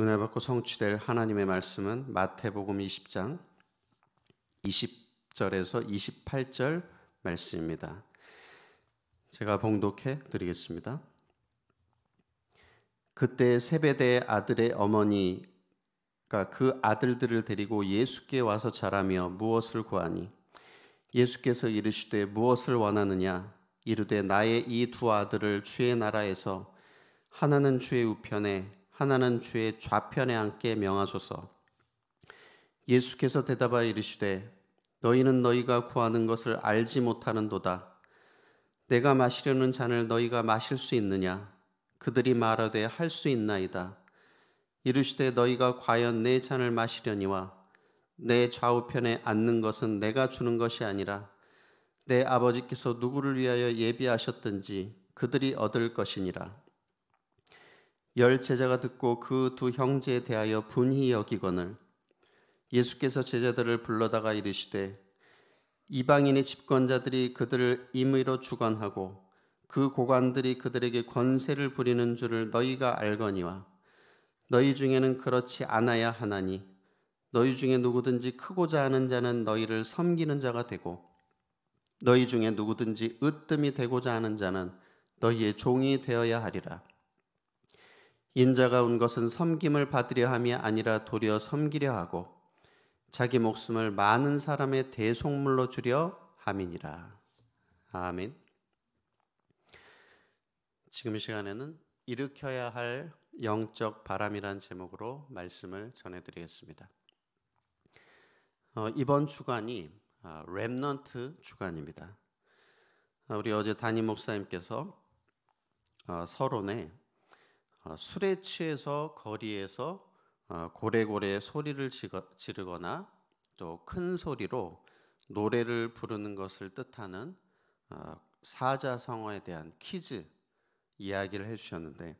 은혜 받고 성취될 하나님의 말씀은 마태복음 20장 20절에서 28절 말씀입니다. 제가 봉독해 드리겠습니다. 그때 세베대의 아들의 어머니가 그 아들들을 데리고 예수께 와서 자라며 무엇을 구하니 예수께서 이르시되 무엇을 원하느냐 이르되 나의 이 두 아들을 주의 나라에서 하나는 주의 우편에 하나는 주의 좌편에 앉게 명하소서. 예수께서 대답하여 이르시되 너희는 너희가 구하는 것을 알지 못하는도다. 내가 마시려는 잔을 너희가 마실 수 있느냐? 그들이 말하되 할 수 있나이다. 이르시되 너희가 과연 내 잔을 마시려니와 내 좌우편에 앉는 것은 내가 주는 것이 아니라 내 아버지께서 누구를 위하여 예비하셨든지 그들이 얻을 것이니라. 열 제자가 듣고 그 두 형제에 대하여 분히 여기거늘 예수께서 제자들을 불러다가 이르시되 이방인의 집권자들이 그들을 임의로 주관하고 그 고관들이 그들에게 권세를 부리는 줄을 너희가 알거니와 너희 중에는 그렇지 않아야 하나니 너희 중에 누구든지 크고자 하는 자는 너희를 섬기는 자가 되고 너희 중에 누구든지 으뜸이 되고자 하는 자는 너희의 종이 되어야 하리라. 인자가 온 것은 섬김을 받으려 함이 아니라 도리어 섬기려 하고 자기 목숨을 많은 사람의 대속물로 주려 함이니라. 아멘. 지금 시간에는 일으켜야 할 영적 바람이란 제목으로 말씀을 전해드리겠습니다. 어, 이번 주간이 아, 렘넌트 주간입니다. 아, 우리 어제 담임 목사님께서 어, 서론에 어, 술에 취해서 거리에서 어, 고래고래 소리를 지르거나 또 큰 소리로 노래를 부르는 것을 뜻하는 어, 사자성어에 대한 퀴즈 이야기를 해주셨는데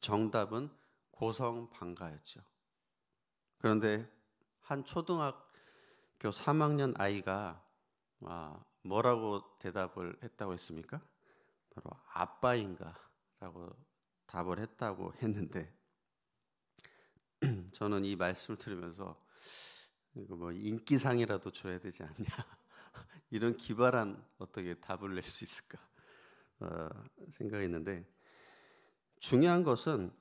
정답은 고성방가였죠. 그런데 한 초등학교 3학년 아이가 아, 뭐라고 대답을 했다고 했습니까? 바로 아빠인가라고 답을 했다고 했는데 저는 이 말씀을 들으면서 이거 뭐 인기상이라도 줘야 되지 않냐 이런 기발한 어떻게 답을 낼 수 있을까 어, 생각했는데 중요한 것은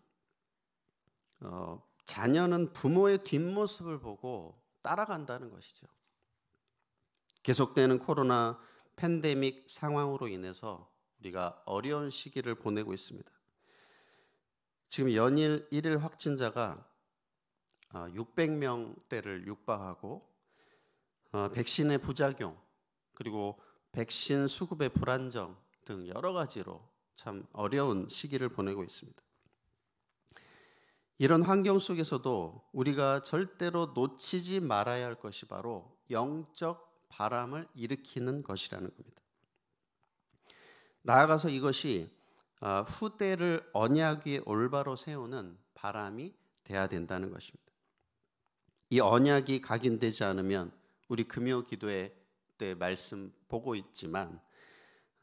어, 자녀는 부모의 뒷모습을 보고 따라간다는 것이죠. 계속되는 코로나 팬데믹 상황으로 인해서 우리가 어려운 시기를 보내고 있습니다. 지금 연일 1일 확진자가 600명대를 아, 육박하고 어, 백신의 부작용 그리고 백신 수급의 불안정 등 여러 가지로 참 어려운 시기를 보내고 있습니다. 이런 환경 속에서도 우리가 절대로 놓치지 말아야 할 것이 바로 영적 바람을 일으키는 것이라는 겁니다. 나아가서 이것이 어, 후대를 언약 위에 올바로 세우는 바람이 돼야 된다는 것입니다. 이 언약이 각인되지 않으면 우리 금요 기도회 때 말씀 보고 있지만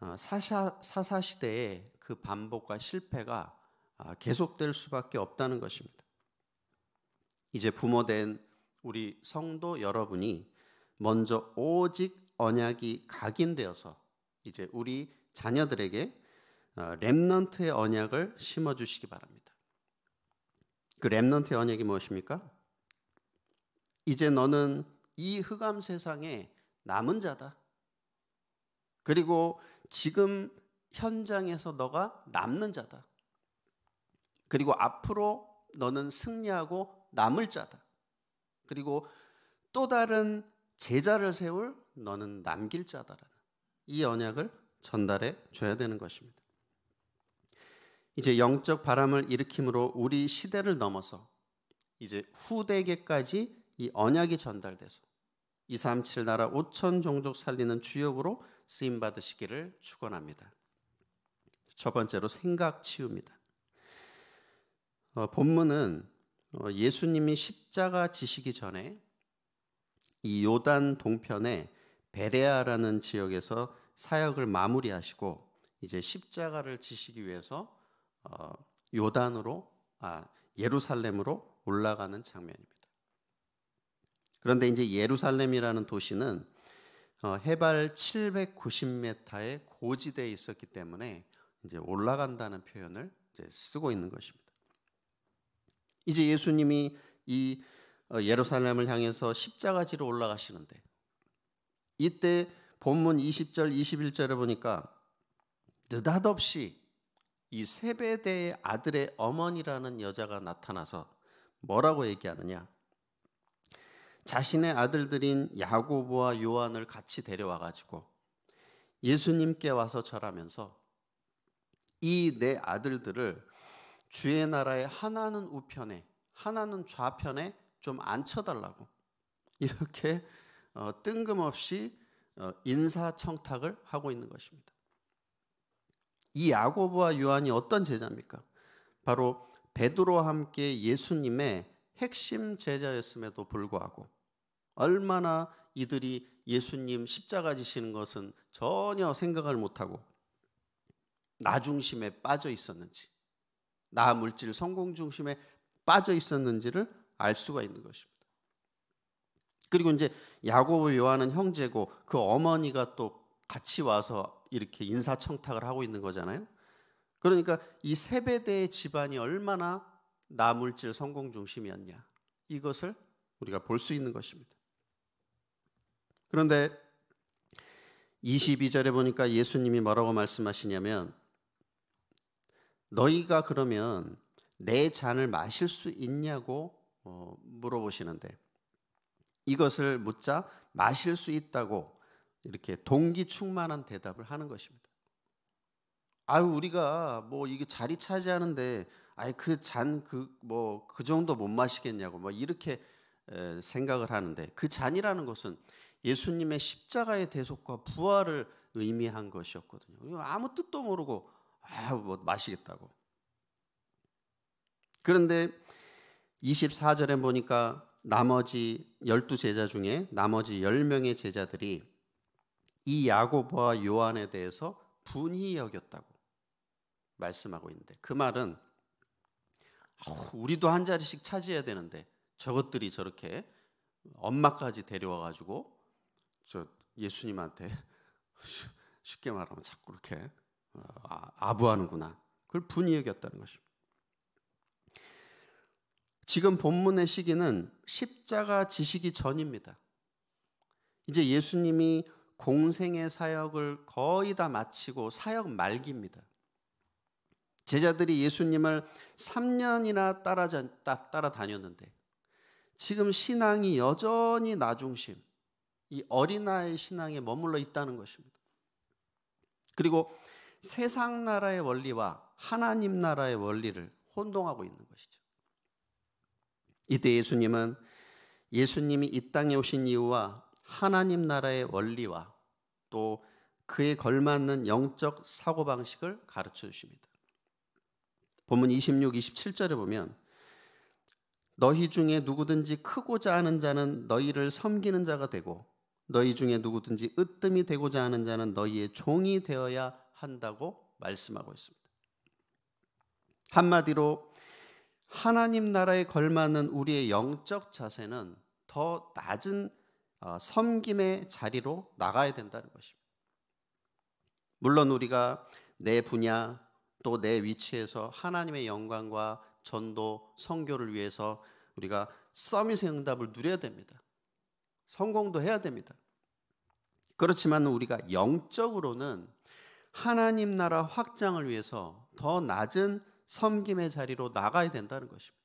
어, 사사, 사사 시대의 그 반복과 실패가 어, 계속될 수밖에 없다는 것입니다. 이제 부모된 우리 성도 여러분이 먼저 오직 언약이 각인되어서 이제 우리 자녀들에게 어, 렘넌트의 언약을 심어 주시기 바랍니다. 그 렘넌트의 언약이 무엇입니까? 이제 너는 이 흑암 세상에 남은 자다. 그리고 지금 현장에서 너가 남는 자다. 그리고 앞으로 너는 승리하고 남을 자다. 그리고 또 다른 제자를 세울 너는 남길 자다라는 이 언약을 전달해 줘야 되는 것입니다. 이제 영적 바람을 일으킴으로 우리 시대를 넘어서 이제 후대에게까지 이 언약이 전달돼서 237 나라 5천 종족 살리는 주역으로 쓰임 받으시기를 축원합니다. 첫 번째로 생각 치웁니다. 어, 본문은 어, 예수님이 십자가 지시기 전에 이 요단 동편의 베레아라는 지역에서 사역을 마무리하시고 이제 십자가를 지시기 위해서 어, 요단으로 아, 예루살렘으로 올라가는 장면입니다. 그런데 이제 예루살렘이라는 도시는 어, 해발 790m의 고지대에 있었기 때문에 이제 올라간다는 표현을 이제 쓰고 있는 것입니다. 이제 예수님이 이 어, 예루살렘을 향해서 십자가지로 올라가시는데 이때 본문 20절 21절에 보니까 느닷없이 이 세베대의 아들의 어머니라는 여자가 나타나서 뭐라고 얘기하느냐? 자신의 아들들인 야고보와 요한을 같이 데려와 가지고 예수님께 와서 절하면서 이내 네 아들들을 주의 나라의 하나는 우편에 하나는 좌편에 좀 앉혀달라고 이렇게 어, 뜬금없이 어, 인사청탁을 하고 있는 것입니다. 이 야고보와 요한이 어떤 제자입니까? 바로 베드로와 함께 예수님의 핵심 제자였음에도 불구하고 얼마나 이들이 예수님 십자가 지시는 것은 전혀 생각을 못하고 나중심에 빠져 있었는지 나 물질 성공 중심에 빠져 있었는지를 알 수가 있는 것입니다. 그리고 이제 야고보 요한은 형제고 그 어머니가 또 같이 와서 이렇게 인사청탁을 하고 있는 거잖아요. 그러니까 이 세배대의 집안이 얼마나 나물질 성공 중심이었냐 이것을 우리가 볼 수 있는 것입니다. 그런데 22절에 보니까 예수님이 뭐라고 말씀하시냐면 너희가 그러면 내 잔을 마실 수 있냐고 어, 물어보시는데 이것을 묻자 마실 수 있다고 이렇게 동기 충만한 대답을 하는 것입니다. 아유 우리가 뭐 이게 자리 차지하는데 아예 그잔그뭐그 뭐, 그 정도 못 마시겠냐고 뭐 이렇게 생각을 하는데 그 잔이라는 것은 예수님의 십자가의 대속과 부활을 의미한 것이었거든요. 아무 뜻도 모르고 아 뭐 마시겠다고. 그런데 24절에 보니까 나머지 12 제자 중에 나머지 10명의 제자들이 이 야고보와 요한에 대해서 분이 여겼다고 말씀하고 있는데 그 말은 어, 우리도 한 자리씩 차지해야 되는데 저것들이 저렇게 엄마까지 데려와 가지고 저 예수님한테 쉽게 말하면 자꾸 이렇게 어, 아, 아부하는구나. 그걸 분이 여겼다는 것입니다. 지금 본문의 시기는 십자가 지시기 전입니다. 이제 예수님이 공생의 사역을 거의 다 마치고 사역 말기입니다. 제자들이 예수님을 3년이나 따라, 다녔는데 지금 신앙이 여전히 나중심, 이 어린아이 신앙에 머물러 있다는 것입니다. 그리고 세상 나라의 원리와 하나님 나라의 원리를 혼동하고 있는 것이죠. 이때 예수님은 예수님이 이 땅에 오신 이유와 하나님 나라의 원리와 또 그에 걸맞는 영적 사고 방식을 가르쳐 주십니다. 본문 26, 27절에 보면 너희 중에 누구든지 크고자 하는 자는 너희를 섬기는 자가 되고 너희 중에 누구든지 으뜸이 되고자 하는 자는 너희의 종이 되어야 한다고 말씀하고 있습니다. 한마디로 하나님 나라에 걸맞는 우리의 영적 자세는 더 낮은 아, 섬김의 자리로 나가야 된다는 것입니다. 물론 우리가 내 분야 또 내 위치에서 하나님의 영광과 전도, 선교를 위해서 우리가 서밋의 응답을 누려야 됩니다. 성공도 해야 됩니다. 그렇지만 우리가 영적으로는 하나님 나라 확장을 위해서 더 낮은 섬김의 자리로 나가야 된다는 것입니다.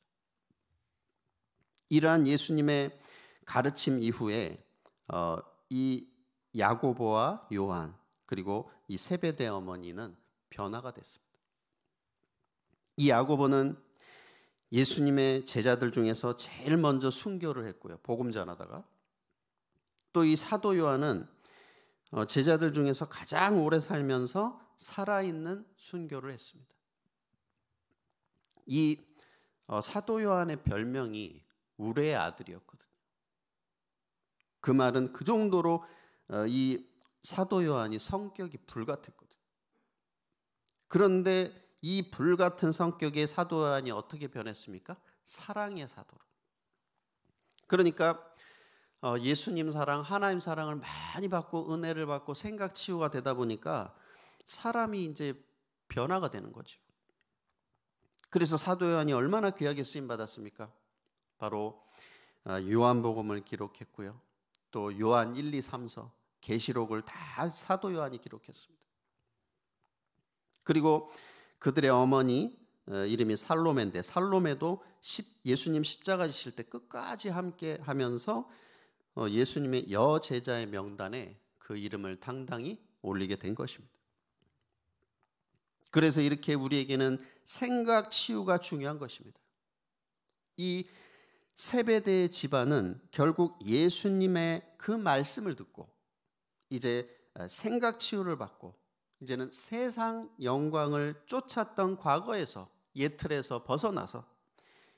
이러한 예수님의 가르침 이후에 어, 이 야고보와 요한 그리고 이 세베대 어머니는 변화가 됐습니다. 이 야고보는 예수님의 제자들 중에서 제일 먼저 순교를 했고요. 복음 전하다가 또 이 사도 요한은 어, 제자들 중에서 가장 오래 살면서 살아있는 순교를 했습니다. 이 어, 사도 요한의 별명이 우레의 아들이었거든요. 그 말은 그 정도로 어, 이 사도 요한이 성격이 불같았거든. 그런데 이 불같은 성격의 사도 요한이 어떻게 변했습니까? 사랑의 사도로. 그러니까 어, 예수님 사랑, 하나님 사랑을 많이 받고 은혜를 받고 생각 치유가 되다 보니까 사람이 이제 변화가 되는 거죠. 그래서 사도 요한이 얼마나 귀하게 쓰임 받았습니까? 바로 어, 요한복음을 기록했고요. 또 요한 1, 2, 3서 계시록을 다 사도 요한이 기록했습니다. 그리고 그들의 어머니 어, 이름이 살로메인데 살로메도 예수님 십자가 지실 때 끝까지 함께 하면서 어, 예수님의 여제자의 명단에 그 이름을 당당히 올리게 된 것입니다. 그래서 이렇게 우리에게는 생각 치유가 중요한 것입니다. 이 세베대의 집안은 결국 예수님의 그 말씀을 듣고 이제 어, 생각 치유를 받고 이제는 세상 영광을 쫓았던 과거에서 예틀에서 벗어나서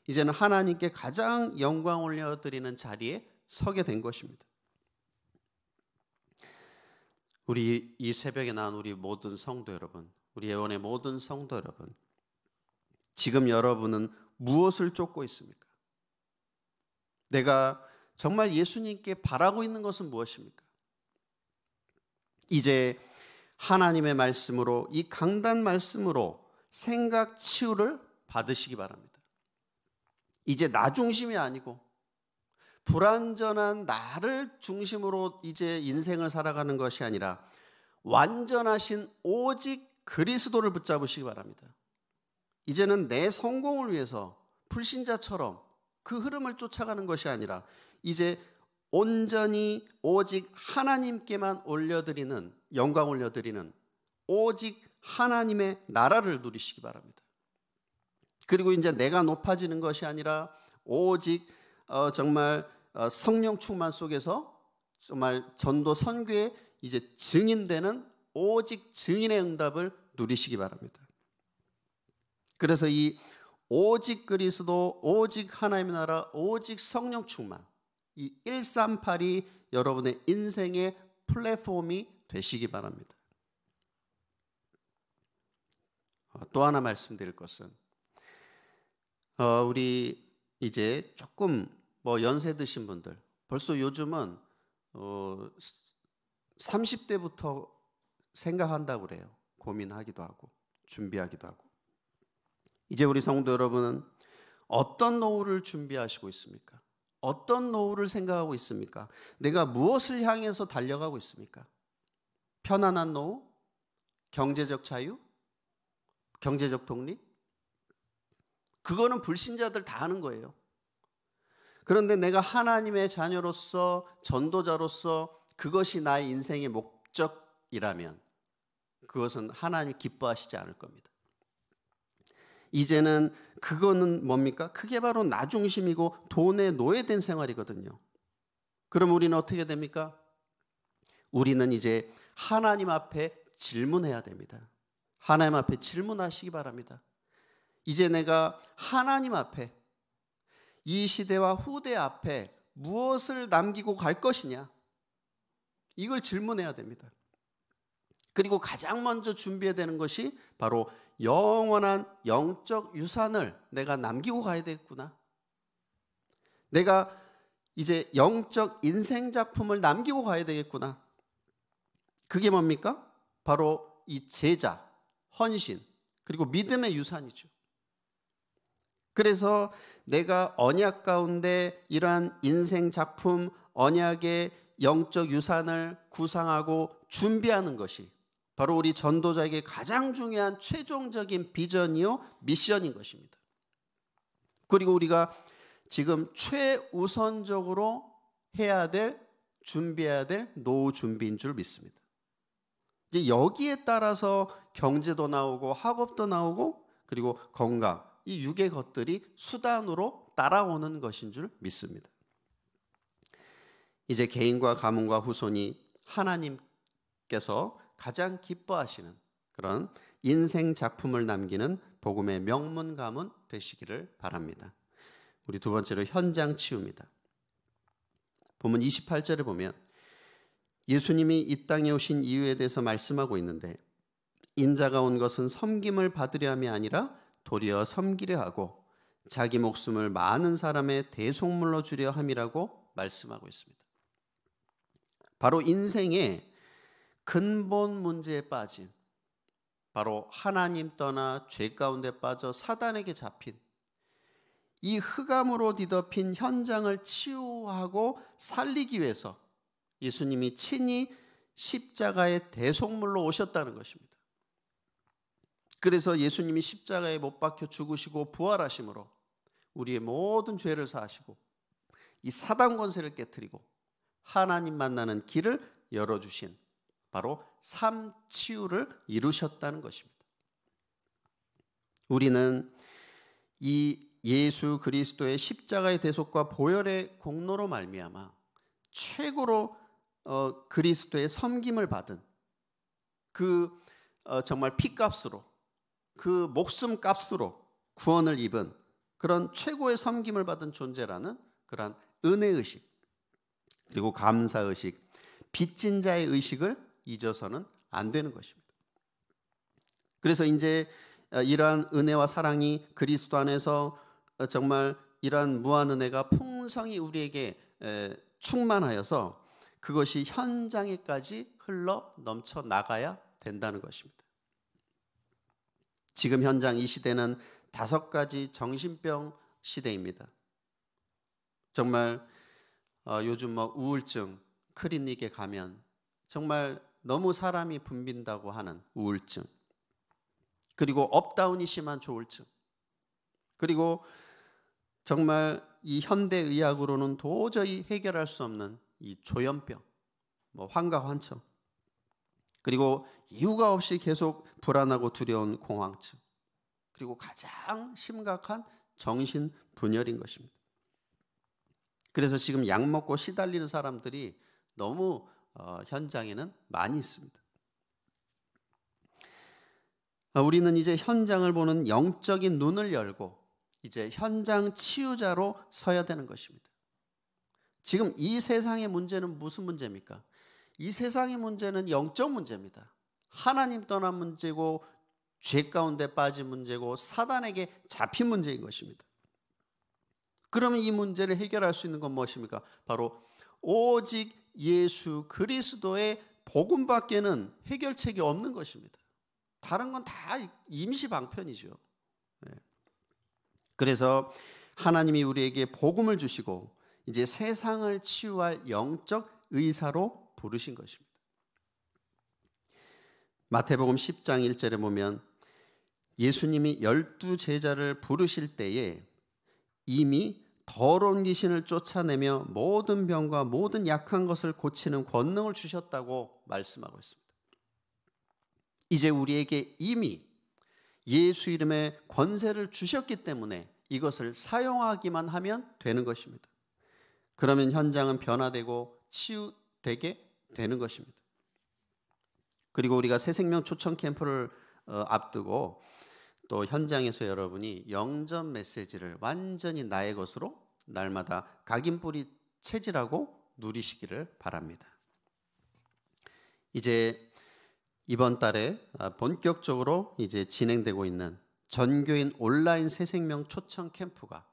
이제는 하나님께 가장 영광 올려드리는 자리에 서게 된 것입니다. 우리 이 새벽에 나온 우리 모든 성도 여러분, 우리 예원의 모든 성도 여러분, 지금 여러분은 무엇을 쫓고 있습니까? 내가 정말 예수님께 바라고 있는 것은 무엇입니까? 이제 하나님의 말씀으로 이 강단 말씀으로 생각 치유를 받으시기 바랍니다. 이제 나 중심이 아니고 불완전한 나를 중심으로 이제 인생을 살아가는 것이 아니라 완전하신 오직 그리스도를 붙잡으시기 바랍니다. 이제는 내 성공을 위해서 불신자처럼 그 흐름을 쫓아가는 것이 아니라 이제 온전히 오직 하나님께만 올려드리는 영광 올려드리는 오직 하나님의 나라를 누리시기 바랍니다. 그리고 이제 내가 높아지는 것이 아니라 오직 어, 정말 어, 성령 충만 속에서 정말 전도 선교에 이제 증인되는 오직 증인의 응답을 누리시기 바랍니다. 그래서 이 오직 그리스도, 오직 하나님의 나라, 오직 성령 충만. 이 138이 여러분의 인생의 플랫폼이 되시기 바랍니다. 어, 또 하나 말씀드릴 것은 어, 우리 이제 조금 뭐 연세 드신 분들 벌써 요즘은 어, 30대부터 생각한다고 그래요. 고민하기도 하고 준비하기도 하고 이제 우리 성도 여러분은 어떤 노후를 준비하시고 있습니까? 어떤 노후를 생각하고 있습니까? 내가 무엇을 향해서 달려가고 있습니까? 편안한 노후? 경제적 자유? 경제적 독립? 그거는 불신자들 다 하는 거예요. 그런데 내가 하나님의 자녀로서 전도자로서 그것이 나의 인생의 목적이라면 그것은 하나님 기뻐하시지 않을 겁니다. 이제는 그거는 뭡니까? 그게 바로 나 중심이고 돈에 노예된 생활이거든요. 그럼 우리는 어떻게 됩니까? 우리는 이제 하나님 앞에 질문해야 됩니다. 하나님 앞에 질문하시기 바랍니다. 이제 내가 하나님 앞에 이 시대와 후대 앞에 무엇을 남기고 갈 것이냐? 이걸 질문해야 됩니다. 그리고 가장 먼저 준비해야 되는 것이 바로 영원한 영적 유산을 내가 남기고 가야 되겠구나. 내가 이제 영적 인생 작품을 남기고 가야 되겠구나. 그게 뭡니까? 바로 이 제자, 헌신, 그리고 믿음의 유산이죠. 그래서 내가 언약 가운데 이러한 인생 작품, 언약의 영적 유산을 구상하고 준비하는 것이 바로 우리 전도자에게 가장 중요한 최종적인 비전이요 미션인 것입니다. 그리고 우리가 지금 최우선적으로 해야 될 준비해야 될 노후 준비인 줄 믿습니다. 이제 여기에 따라서 경제도 나오고 학업도 나오고 그리고 건강 이 육의 것들이 수단으로 따라오는 것인 줄 믿습니다. 이제 개인과 가문과 후손이 하나님께서 가장 기뻐하시는 그런 인생 작품을 남기는 복음의 명문 가문 되시기를 바랍니다. 우리 두 번째로 현장 치유입니다. 보면 28절을 보면 예수님이 이 땅에 오신 이유에 대해서 말씀하고 있는데 인자가 온 것은 섬김을 받으려 함이 아니라 도리어 섬기려 하고 자기 목숨을 많은 사람의 대속물로 주려 함이라고 말씀하고 있습니다. 바로 인생의 근본 문제에 빠진 바로 하나님 떠나 죄 가운데 빠져 사단에게 잡힌 이 흑암으로 뒤덮인 현장을 치유하고 살리기 위해서 예수님이 친히 십자가의 대속물로 오셨다는 것입니다. 그래서 예수님이 십자가에 못 박혀 죽으시고 부활하심으로 우리의 모든 죄를 사하시고 이 사단 권세를 깨뜨리고 하나님 만나는 길을 열어주신 바로 삼치유를 이루셨다는 것입니다. 우리는 이 예수 그리스도의 십자가의 대속과 보혈의 공로로 말미암아 최고로 어, 그리스도의 섬김을 받은 그 어, 정말 피값으로 그 목숨값으로 구원을 입은 그런 최고의 섬김을 받은 존재라는 그러 은혜 의식 그리고 감사 의식 빚진 자의 의식을 잊어서는 안 되는 것입니다. 그래서 이제 어, 이러한 은혜와 사랑이 그리스도 안에서 어, 정말 이러한 무한 은혜가 풍성히 우리에게 충만하여서 그것이 현장에까지 흘러 넘쳐 나가야 된다는 것입니다. 지금 현장 이 시대는 다섯 가지 정신병 시대입니다. 정말 어, 요즘 뭐 우울증 크리닉에 가면 정말 너무 사람이 붐빈다고 하는 우울증. 그리고 업다운이 심한 조울증. 그리고 정말 이 현대 의학으로는 도저히 해결할 수 없는 이 조현병, 뭐 환각 환청. 그리고 이유가 없이 계속 불안하고 두려운 공황증. 그리고 가장 심각한 정신 분열인 것입니다. 그래서 지금 약 먹고 시달리는 사람들이 너무 어, 현장에는 많이 있습니다. 아, 우리는 이제 현장을 보는 영적인 눈을 열고 이제 현장 치유자로 서야 되는 것입니다. 지금 이 세상의 문제는 무슨 문제입니까? 이 세상의 문제는 영적 문제입니다. 하나님 떠난 문제고 죄 가운데 빠진 문제고 사단에게 잡힌 문제인 것입니다. 그러면 이 문제를 해결할 수 있는 건 무엇입니까? 바로 오직 예수 그리스도의 복음밖에는 해결책이 없는 것입니다. 다른 건 다 임시 방편이죠. 네. 그래서 하나님이 우리에게 복음을 주시고 이제 세상을 치유할 영적 의사로 부르신 것입니다. 마태복음 10장 1절에 보면 예수님이 열두 제자를 부르실 때에 이미 더러운 귀신을 쫓아내며 모든 병과 모든 약한 것을 고치는 권능을 주셨다고 말씀하고 있습니다. 이제 우리에게 이미 예수 이름의 권세를 주셨기 때문에 이것을 사용하기만 하면 되는 것입니다. 그러면 현장은 변화되고 치유되게 되는 것입니다. 그리고 우리가 새 생명 초청 캠프를 어, 앞두고 또 현장에서 여러분이 영전 메시지를 완전히 나의 것으로 날마다 각인뿌리 체질하고 누리시기를 바랍니다. 이제 이번 달에 아, 본격적으로 이제 진행되고 있는 전교인 온라인 새생명 초청 캠프가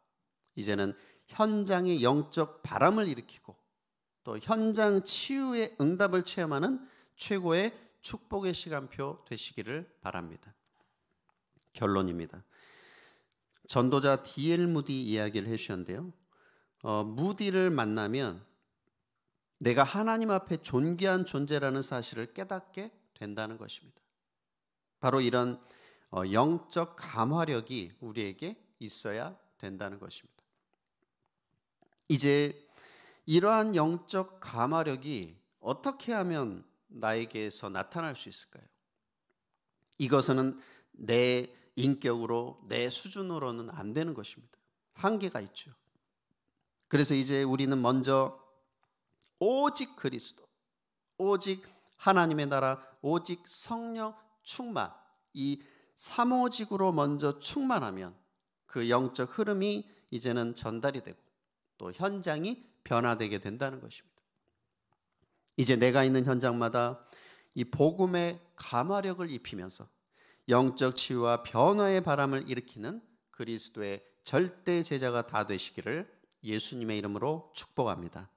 이제는 현장의 영적 바람을 일으키고 또 현장 치유의 응답을 체험하는 최고의 축복의 시간표 되시기를 바랍니다. 결론입니다. 전도자 D.L. 무디 이야기를 해주셨는데요. 어, 무디를 만나면 내가 하나님 앞에 존귀한 존재라는 사실을 깨닫게 된다는 것입니다. 바로 이런 어, 영적 감화력이 우리에게 있어야 된다는 것입니다. 이제 이러한 영적 감화력이 어떻게 하면 나에게서 나타날 수 있을까요? 이것은 내 인격으로 내 수준으로는 안 되는 것입니다. 한계가 있죠. 그래서 이제 우리는 먼저 오직 그리스도, 오직 하나님의 나라, 오직 성령 충만 이 삼오직으로 먼저 충만하면 그 영적 흐름이 이제는 전달이 되고 또 현장이 변화되게 된다는 것입니다. 이제 내가 있는 현장마다 이 복음의 감화력을 입히면서 영적 치유와 변화의 바람을 일으키는 그리스도의 절대 제자가 다 되시기를 예수님의 이름으로 축복합니다.